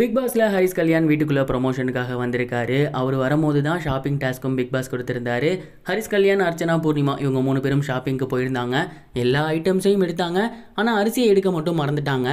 big பாஸில் ஹரிஸ் கல்யாண் வீட்டுக்குள்ளே ப்ரொமோஷனுக்காக வந்திருக்காரு அவர் வரும்போது தான் ஷாப்பிங் டாஸ்க்கும் பிக் பாஸ் கொடுத்துருந்தாரு ஹரிஸ் கல்யாண் அர்ச்சனா பூர்ணிமா இவங்க மூணு பேரும் ஷாப்பிங்க்கு போயிருந்தாங்க எல்லா ஐட்டம்ஸையும் எடுத்தாங்க ஆனால் அரிசியை எடுக்க மட்டும் மறந்துட்டாங்க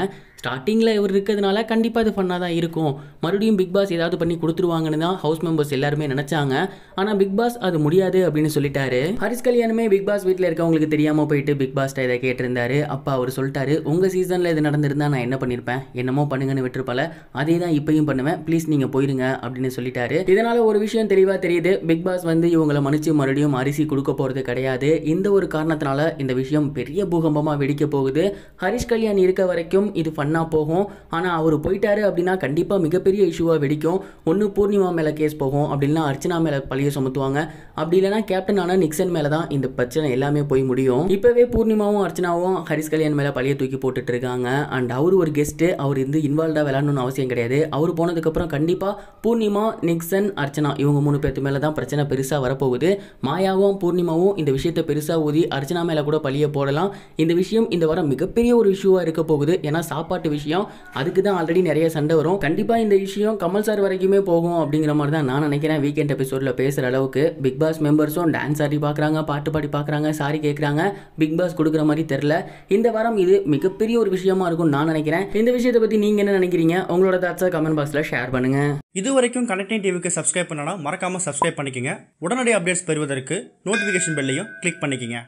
ஸ்டார்டிங்கில் இவர் இருக்கிறதுனால கண்டிப்பாக இது ஃபன்னாக தான் இருக்கும் மறுபடியும் பிக் பாஸ் ஏதாவது பண்ணி கொடுத்துருவாங்கன்னு தான் ஹவுஸ் மெம்பர்ஸ் எல்லாருமே நினச்சாங்க ஆனால் பிக் பாஸ் அது முடியாது அப்படின்னு சொல்லிட்டாரு ஹரிஸ் கல்யாணமே பிக் பாஸ் வீட்டில் இருக்கவங்களுக்கு தெரியாமல் போயிட்டு பிக் பாஸ்ட்ட இதை கேட்டிருந்தாரு அப்போ அவர் சொல்லிட்டாரு உங்கள் சீசனில் இது நடந்திருந்தால் நான் என்ன பண்ணியிருப்பேன் என்னமோ பண்ணுங்கன்னு விட்டுருப்பால அதே தான் இப்பயும் பண்ணுவேன் ப்ளீஸ் நீங்கள் போயிருங்க அப்படின்னு சொல்லிட்டாரு இதனால் ஒரு விஷயம் தெளிவாக தெரியுது பிக் பாஸ் வந்து இவங்களை மன்னிச்சு மறுபடியும் அரிசி கொடுக்க போகிறது கிடையாது இந்த ஒரு காரணத்தினால இந்த விஷயம் பெரிய பூகம்பமாக வெடிக்க போகுது ஹரிஷ் கல்யாண் இருக்க வரைக்கும் இது பண்ண ஒன்றா போகும் ஆனால் அவர் போயிட்டாரு அப்படின்னா கண்டிப்பாக மிகப்பெரிய இஷ்யூவாக வெடிக்கும் ஒன்று பூர்ணிமா மேலே கேஸ் போகும் அப்படின்னா அர்ச்சனா மேலே பழிய சுமத்துவாங்க அப்படி இல்லைன்னா கேப்டன் ஆனால் நிக்சன் மேலே தான் இந்த பிரச்சனை எல்லாமே போய் முடியும் இப்போவே பூர்ணிமாவும் அர்ச்சனாவும் ஹரிஸ் கல்யாண் மேலே பழிய தூக்கி போட்டுட்டு இருக்காங்க அண்ட் அவர் ஒரு கெஸ்ட்டு அவர் இருந்து இன்வால்வ்டாக விளாடணும்னு அவசியம் கிடையாது அவர் போனதுக்கப்புறம் கண்டிப்பாக பூர்ணிமா நிக்சன் அர்ச்சனா இவங்க மூணு பேர்த்து மேலே தான் பிரச்சனை பெருசாக வரப்போகுது மாயாவும் பூர்ணிமாவும் இந்த விஷயத்தை பெருசாக ஊதி அர்ச்சனா மேலே கூட பழிய போடலாம் இந்த விஷயம் இந்த வாரம் மிகப்பெரிய ஒரு இஷ்யூவாக இருக்க போகுது ஏன்னா சாப்பாட்டு சாஃப்ட் விஷயம் அதுக்கு தான் ஆல்ரெடி நிறைய சண்டை வரும் கண்டிப்பாக இந்த விஷயம் கமல் சார் வரைக்குமே போகும் அப்படிங்கிற மாதிரி தான் நான் நினைக்கிறேன் வீக்கெண்ட் எபிசோடில் பேசுகிற அளவுக்கு பிக் பாஸ் மெம்பர்ஸும் டான்ஸ் ஆடி பார்க்குறாங்க பாட்டு பாடி பார்க்குறாங்க சாரி கேட்குறாங்க பிக் பாஸ் கொடுக்குற மாதிரி தெரில இந்த வாரம் இது மிகப்பெரிய ஒரு விஷயமா இருக்கும் நான் நினைக்கிறேன் இந்த விஷயத்தை பற்றி நீங்கள் என்ன நினைக்கிறீங்க உங்களோட தாட்ஸை கமெண்ட் பாக்ஸில் ஷேர் பண்ணுங்கள் இது வரைக்கும் கனெக்டிங் டிவிக்கு சப்ஸ்கிரைப் பண்ணலாம் மறக்காமல் சப்ஸ்கிரைப் பண்ணிக்கோங்க உடனடி அப்டேட்ஸ் பெறுவதற்கு நோட்டிஃபிகேஷன் பெல்லையும் கிளிக் பண்ணிக்கோங்க